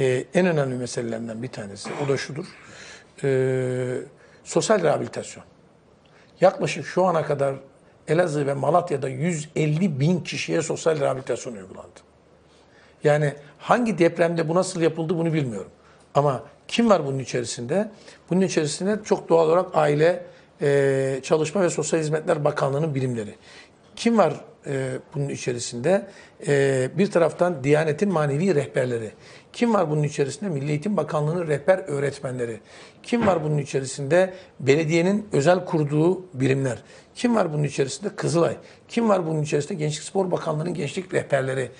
e, en önemli meselelerinden bir tanesi. O da şudur. E, sosyal rehabilitasyon. Yaklaşık şu ana kadar Elazığ ve Malatya'da 150 bin kişiye sosyal rehabilitasyon uygulandı. Yani hangi depremde bu nasıl yapıldı bunu bilmiyorum. Ama kim var bunun içerisinde? Bunun içerisinde çok doğal olarak aile, e, Çalışma ve Sosyal Hizmetler Bakanlığı'nın bilimleri. Kim var e, bunun içerisinde? E, bir taraftan Diyanet'in manevi rehberleri. Kim var bunun içerisinde? Milli Eğitim Bakanlığı'nın rehber öğretmenleri. Kim var bunun içerisinde? Belediyenin özel kurduğu birimler. Kim var bunun içerisinde? Kızılay. Kim var bunun içerisinde? Gençlik Spor Bakanlığı'nın gençlik rehberleri.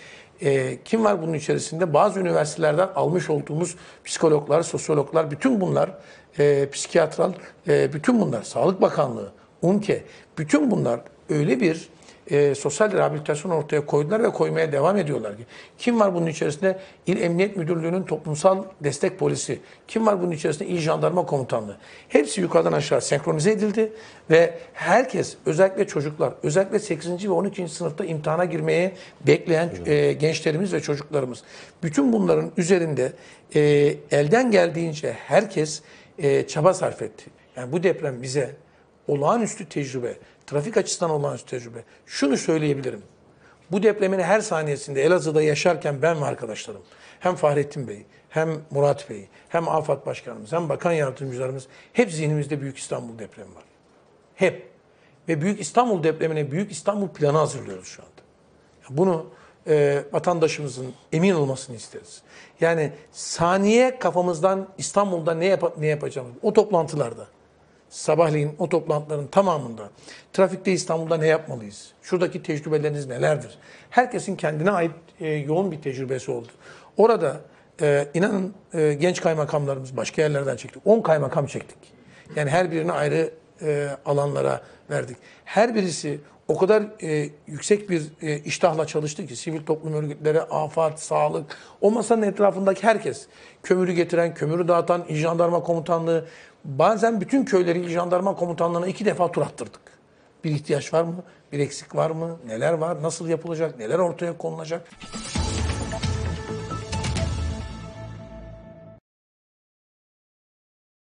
E, kim var bunun içerisinde? Bazı üniversitelerden almış olduğumuz psikologlar, sosyologlar, bütün bunlar, e, psikiyatral, e, bütün bunlar, Sağlık Bakanlığı, UNKE, bütün bunlar öyle bir e, sosyal rehabilitasyon ortaya koydular ve koymaya devam ediyorlar. Kim var bunun içerisinde? İl Emniyet Müdürlüğü'nün toplumsal destek polisi. Kim var bunun içerisinde? İl Jandarma Komutanlığı. Hepsi yukarıdan aşağı senkronize edildi ve herkes özellikle çocuklar, özellikle 8. ve 12. sınıfta imtihana girmeye bekleyen e, gençlerimiz ve çocuklarımız. Bütün bunların üzerinde e, elden geldiğince herkes e, çaba sarf etti. Yani bu deprem bize olağanüstü tecrübe, trafik açısından olağanüstü tecrübe. Şunu söyleyebilirim. Bu depremin her saniyesinde Elazığ'da yaşarken ben ve arkadaşlarım, hem Fahrettin Bey, hem Murat Bey, hem AFAD Başkanımız, hem Bakan Yardımcılarımız hep zihnimizde Büyük İstanbul depremi var. Hep. Ve Büyük İstanbul depremine Büyük İstanbul planı hazırlıyoruz şu anda. Bunu e, vatandaşımızın emin olmasını isteriz. Yani saniye kafamızdan İstanbul'da ne, yap ne yapacağımız, o toplantılarda sabahleyin o toplantıların tamamında trafikte İstanbul'da ne yapmalıyız? Şuradaki tecrübeleriniz nelerdir? Herkesin kendine ait e, yoğun bir tecrübesi oldu. Orada e, inanın e, genç kaymakamlarımız başka yerlerden çektik. 10 kaymakam çektik. Yani her birini ayrı e, alanlara verdik. Her birisi o kadar e, yüksek bir e, iştahla çalıştı ki sivil toplum örgütleri, afat, sağlık, o masanın etrafındaki herkes, kömürü getiren, kömürü dağıtan, jandarma komutanlığı, bazen bütün köyleri jandarma komutanlığına iki defa tur attırdık. Bir ihtiyaç var mı? Bir eksik var mı? Neler var? Nasıl yapılacak? Neler ortaya konulacak?